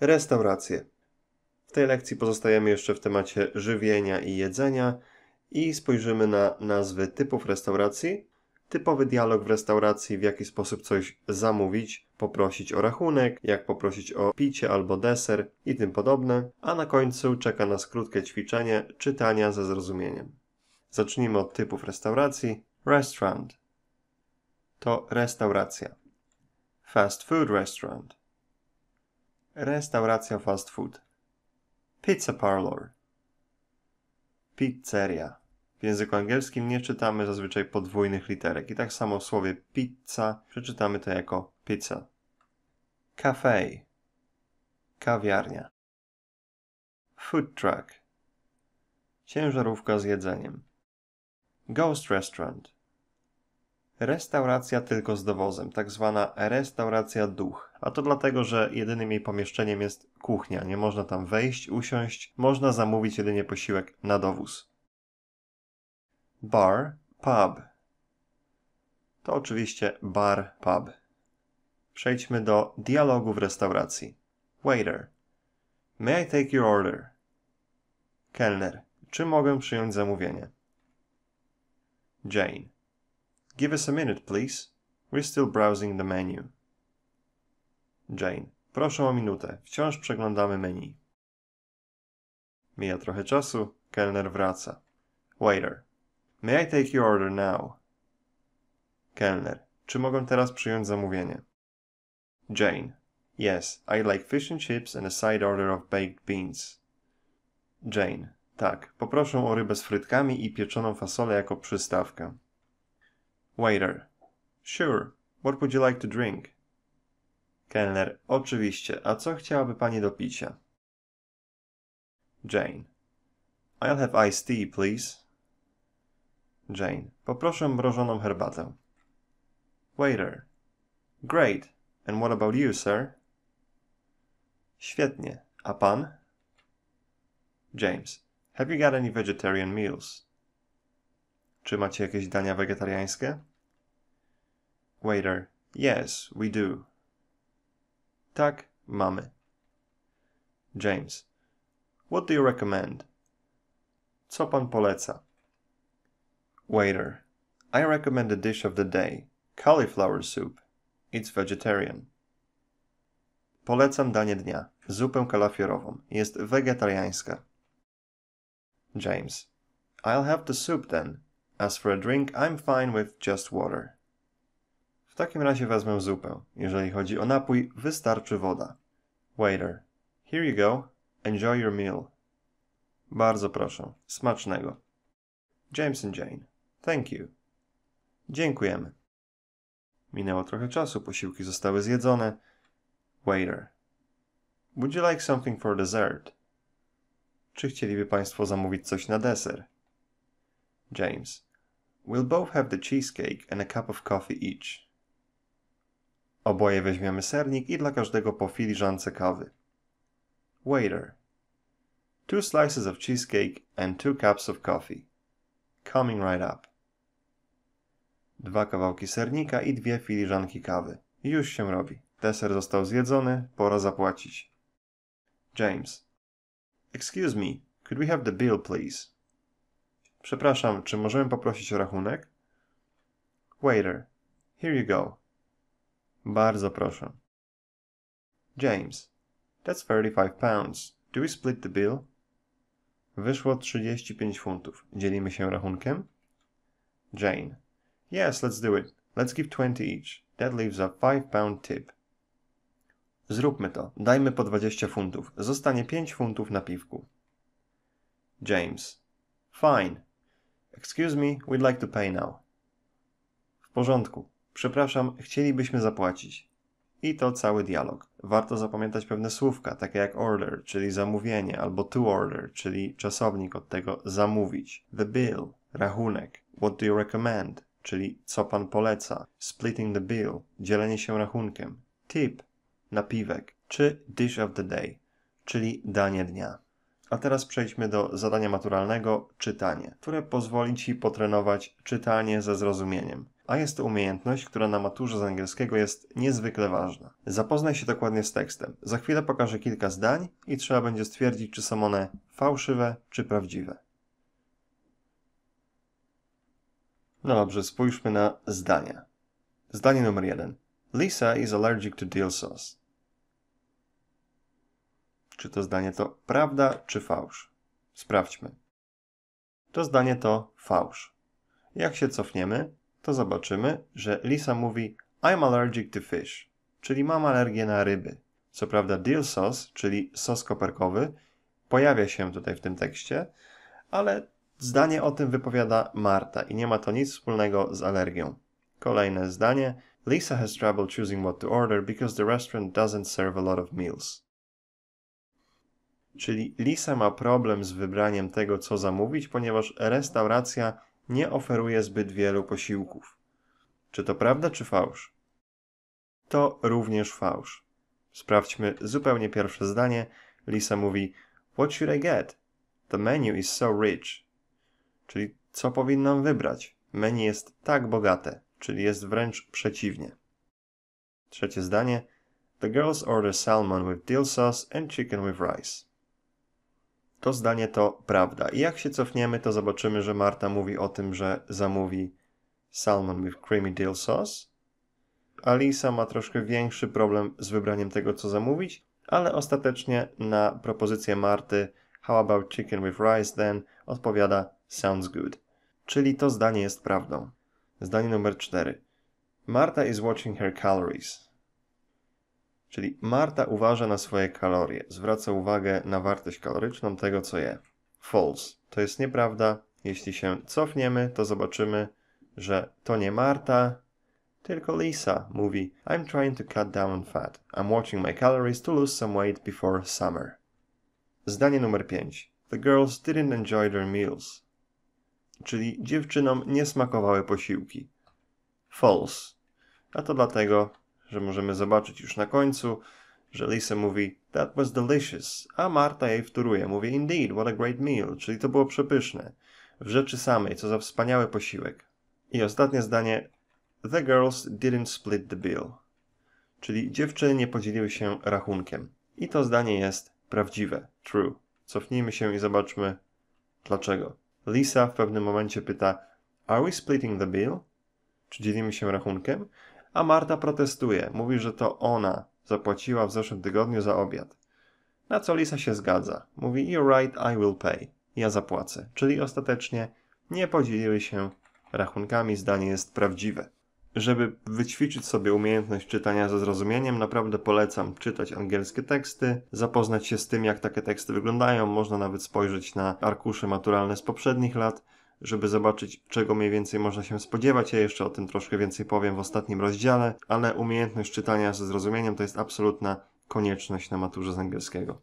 restauracje. W tej lekcji pozostajemy jeszcze w temacie żywienia i jedzenia i spojrzymy na nazwy typów restauracji, typowy dialog w restauracji, w jaki sposób coś zamówić, poprosić o rachunek, jak poprosić o picie albo deser i tym podobne, a na końcu czeka nas krótkie ćwiczenie czytania ze zrozumieniem. Zacznijmy od typów restauracji. Restaurant to restauracja. Fast food restaurant Restauracja fast food. Pizza parlor. Pizzeria. W języku angielskim nie czytamy zazwyczaj podwójnych literek i tak samo w słowie pizza przeczytamy to jako pizza. Cafe. Kawiarnia. Food truck. Ciężarówka z jedzeniem. Ghost restaurant restauracja tylko z dowozem, tak zwana restauracja duch. A to dlatego, że jedynym jej pomieszczeniem jest kuchnia, nie można tam wejść, usiąść, można zamówić jedynie posiłek na dowóz. Bar, pub. To oczywiście bar, pub. Przejdźmy do dialogu w restauracji. Waiter. May I take your order? Kelner. Czy mogę przyjąć zamówienie? Jane. Give us a minute, please. We're still browsing the menu. Jane. Proszę o minutę. Wciąż przeglądamy menu. Mija trochę czasu. Kelner wraca. Waiter. May I take your order now? Kelner. Czy mogę teraz przyjąć zamówienie? Jane. Yes, I like fish and chips and a side order of baked beans. Jane. Tak, poproszę o rybę z frytkami i pieczoną fasolę jako przystawkę. Waiter. Sure. What would you like to drink? Kelner. Oczywiście. A co chciałaby pani do picia? Jane. I'll have iced tea, please. Jane. Poproszę mrożoną herbatę. Waiter. Great. And what about you, sir? Świetnie. A pan? James. Have you got any vegetarian meals? Czy macie jakieś dania wegetariańskie? Waiter. Yes, we do. Tak, mamy. James. What do you recommend? Co pan poleca? Waiter. I recommend the dish of the day, cauliflower soup. It's vegetarian. Polecam danie dnia, zupę kalafiorową. Jest wegetariańska. James. I'll have the soup then. As for a drink, I'm fine with just water. W takim razie wezmę zupę. Jeżeli chodzi o napój, wystarczy woda. Waiter. Here you go. Enjoy your meal. Bardzo proszę. Smacznego. James and Jane. Thank you. Dziękujemy. Minęło trochę czasu, posiłki zostały zjedzone. Waiter. Would you like something for dessert? Czy chcieliby Państwo zamówić coś na deser? James. We'll both have the cheesecake and a cup of coffee each. Oboje weźmiemy sernik i dla każdego po filiżance kawy. Waiter. Two slices of cheesecake and two cups of coffee. Coming right up. Dwa kawałki sernika i dwie filiżanki kawy. Już się robi. Deser został zjedzony, pora zapłacić. James. Excuse me, could we have the bill, please? Przepraszam, czy możemy poprosić o rachunek? Waiter. Here you go. Bardzo proszę. James, that's 35 pounds. Do we split the bill? Wyszło 35 funtów. Dzielimy się rachunkiem? Jane. Yes, let's do it. Let's give 20 each. That leaves a 5 pound tip. Zróbmy to. Dajmy po 20 funtów. Zostanie 5 funtów na piwku. James. Fine. Excuse me, we'd like to pay now. W porządku przepraszam, chcielibyśmy zapłacić. I to cały dialog. Warto zapamiętać pewne słówka, takie jak order, czyli zamówienie, albo to order, czyli czasownik od tego zamówić. The bill, rachunek. What do you recommend, czyli co pan poleca. Splitting the bill, dzielenie się rachunkiem. Tip, napiwek, czy dish of the day, czyli danie dnia. A teraz przejdźmy do zadania maturalnego czytanie, które pozwoli Ci potrenować czytanie ze zrozumieniem. A jest to umiejętność, która na maturze z angielskiego jest niezwykle ważna. Zapoznaj się dokładnie z tekstem. Za chwilę pokażę kilka zdań i trzeba będzie stwierdzić, czy są one fałszywe, czy prawdziwe. No dobrze, spójrzmy na zdania. Zdanie numer jeden. Lisa is allergic to dill sauce czy to zdanie to prawda czy fałsz. Sprawdźmy. To zdanie to fałsz. Jak się cofniemy, to zobaczymy, że Lisa mówi I'm allergic to fish, czyli mam alergię na ryby. Co prawda dill sauce, czyli sos koperkowy, pojawia się tutaj w tym tekście, ale zdanie o tym wypowiada Marta i nie ma to nic wspólnego z alergią. Kolejne zdanie. Lisa has trouble choosing what to order because the restaurant doesn't serve a lot of meals. Czyli Lisa ma problem z wybraniem tego, co zamówić, ponieważ restauracja nie oferuje zbyt wielu posiłków. Czy to prawda czy fałsz? To również fałsz. Sprawdźmy zupełnie pierwsze zdanie. Lisa mówi: What should I get? The menu is so rich. Czyli co powinnam wybrać? Menu jest tak bogate, czyli jest wręcz przeciwnie. Trzecie zdanie. The girls order salmon with dill sauce and chicken with rice. To zdanie to prawda. I jak się cofniemy, to zobaczymy, że Marta mówi o tym, że zamówi salmon with creamy dill sauce. Alisa ma troszkę większy problem z wybraniem tego, co zamówić, ale ostatecznie na propozycję Marty How about chicken with rice then? odpowiada Sounds good. Czyli to zdanie jest prawdą. Zdanie numer 4. Marta is watching her calories. Czyli Marta uważa na swoje kalorie, zwraca uwagę na wartość kaloryczną tego, co je. False. To jest nieprawda. Jeśli się cofniemy, to zobaczymy, że to nie Marta, tylko Lisa mówi I'm trying to cut down fat. I'm watching my calories to lose some weight before summer. Zdanie numer 5. The girls didn't enjoy their meals. Czyli dziewczynom nie smakowały posiłki. False. A to dlatego, że możemy zobaczyć już na końcu, że Lisa mówi That was delicious, a Marta jej wtóruje, mówi Indeed, what a great meal, czyli to było przepyszne. W rzeczy samej, co za wspaniały posiłek. I ostatnie zdanie The girls didn't split the bill, czyli dziewczyny nie podzieliły się rachunkiem. I to zdanie jest prawdziwe, true. Cofnijmy się i zobaczmy dlaczego. Lisa w pewnym momencie pyta Are we splitting the bill? Czy dzielimy się rachunkiem? a Marta protestuje, mówi, że to ona zapłaciła w zeszłym tygodniu za obiad. Na co Lisa się zgadza. Mówi, you're right, I will pay. Ja zapłacę. Czyli ostatecznie nie podzieliły się rachunkami, zdanie jest prawdziwe. Żeby wyćwiczyć sobie umiejętność czytania ze zrozumieniem, naprawdę polecam czytać angielskie teksty, zapoznać się z tym, jak takie teksty wyglądają. Można nawet spojrzeć na arkusze maturalne z poprzednich lat żeby zobaczyć, czego mniej więcej można się spodziewać. Ja jeszcze o tym troszkę więcej powiem w ostatnim rozdziale, ale umiejętność czytania ze zrozumieniem to jest absolutna konieczność na maturze z angielskiego.